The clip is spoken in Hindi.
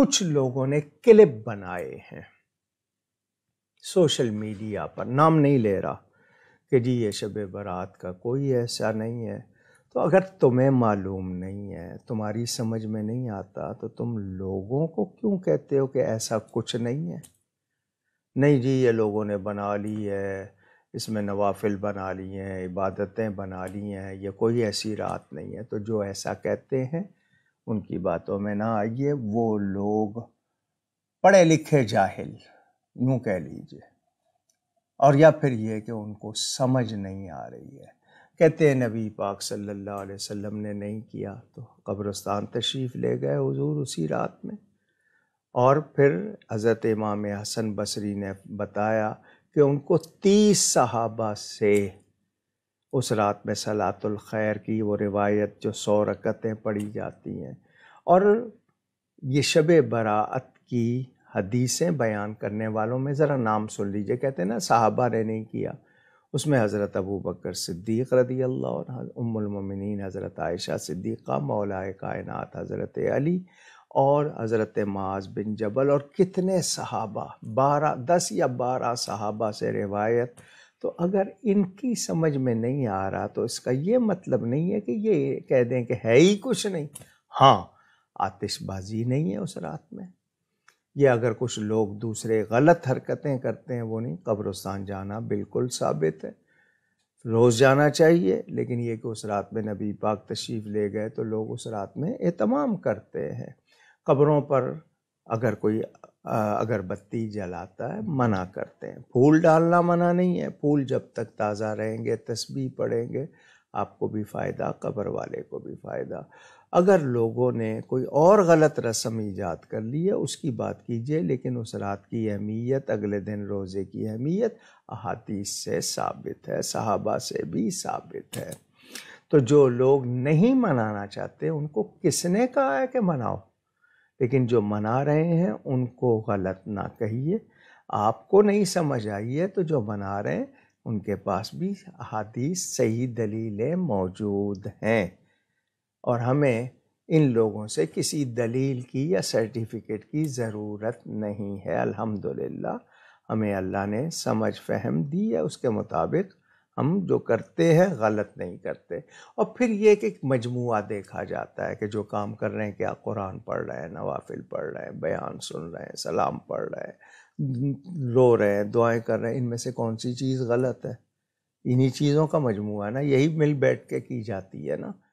कुछ लोगों ने क्लिप बनाए हैं सोशल मीडिया पर नाम नहीं ले रहा कि जी ये शब बारात का कोई ऐसा नहीं है तो अगर तुम्हें मालूम नहीं है तुम्हारी समझ में नहीं आता तो तुम लोगों को क्यों कहते हो कि ऐसा कुछ नहीं है नहीं जी ये लोगों ने बना ली है इसमें नवाफिल बना लिए हैं इबादतें बना ली हैं ये कोई ऐसी रात नहीं है तो जो ऐसा कहते हैं उनकी बातों में ना आइए वो लोग पढ़े लिखे जाहिल यूं कह लीजिए और या फिर ये कि उनको समझ नहीं आ रही है कहते हैं नबी पाक सल्लल्लाहु अलैहि वसल्लम ने नहीं किया तो कब्रस्तान तशरीफ़ ले गए हुजूर उसी रात में और फिर हज़रत इमाम हसन बसरी ने बताया कि उनको तीस सहाबा से उस रात में सलातुल खैर की वो रिवायत जो सौ रकतें पढ़ी जाती हैं और ये शब बरात की हदीसें बयान करने वालों में ज़रा नाम सुन लीजिए कहते हैं ना साहबा ने नहीं किया उसमें हज़रत अबू बकर सिद्दीक़ रदी अल्लाह और उमुलमिन हज़रत आयशा सिद्दीक़ा मौलाए कायनत हज़रत अली और हज़रत माज बिन जबल और कितने सहाबा बारह दस या बारह सहाबा से रिवायत तो अगर इनकी समझ में नहीं आ रहा तो इसका ये मतलब नहीं है कि ये कह दें कि है ही कुछ नहीं हाँ आतिशबाजी नहीं है उस रात में ये अगर कुछ लोग दूसरे गलत हरकतें करते हैं वो नहीं कब्रस्तान जाना बिल्कुल साबित है रोज़ जाना चाहिए लेकिन ये कि उस रात में नबी पाक तशरीफ़ ले गए तो लोग उस रात में एहतमाम करते हैं कब्रों पर अगर कोई अगरबत्ती जलाता है मना करते हैं फूल डालना मना नहीं है फूल जब तक ताज़ा रहेंगे तस्बी पढ़ेंगे आपको भी फ़ायदा कब्र वाले को भी फ़ायदा अगर लोगों ने कोई और गलत रस्म ईजाद कर ली है उसकी बात कीजिए लेकिन उस रात की अहमियत अगले दिन रोज़े की अहमियत अहातीस से साबित है सहाबा से भी साबित है तो जो लोग नहीं मनाना चाहते उनको किसने कहा है कि मनाओ लेकिन जो मना रहे हैं उनको गलत ना कहिए आपको नहीं समझ आई है तो जो मना रहे हैं उनके पास भी हादी सही दलीलें मौजूद हैं और हमें इन लोगों से किसी दलील की या सर्टिफिकेट की ज़रूरत नहीं है अल्हम्दुलिल्लाह हमें अल्लाह ने समझ फहम दी है उसके मुताबिक हम जो करते हैं गलत नहीं करते और फिर ये कि मजमू देखा जाता है कि जो काम कर रहे हैं क्या कुरान पढ़ रहे हैं नवाफिल पढ़ रहे हैं बयान सुन रहे हैं सलाम पढ़ रहे हैं रो रहे हैं दुआएं कर रहे हैं इनमें से कौन सी चीज़ गलत है इन्हीं चीज़ों का मजमू ना यही मिल बैठ के की जाती है ना